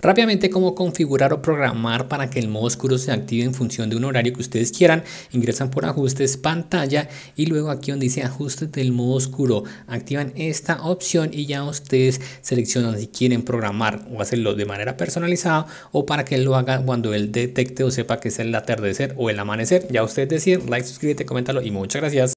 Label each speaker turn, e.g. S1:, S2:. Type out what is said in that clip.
S1: Rápidamente, cómo configurar o programar para que el modo oscuro se active en función de un horario que ustedes quieran. Ingresan por ajustes pantalla y luego aquí donde dice ajustes del modo oscuro, activan esta opción y ya ustedes seleccionan si quieren programar o hacerlo de manera personalizada o para que lo haga cuando él detecte o sepa que es el atardecer o el amanecer. Ya ustedes deciden, like, suscríbete, coméntalo y muchas gracias.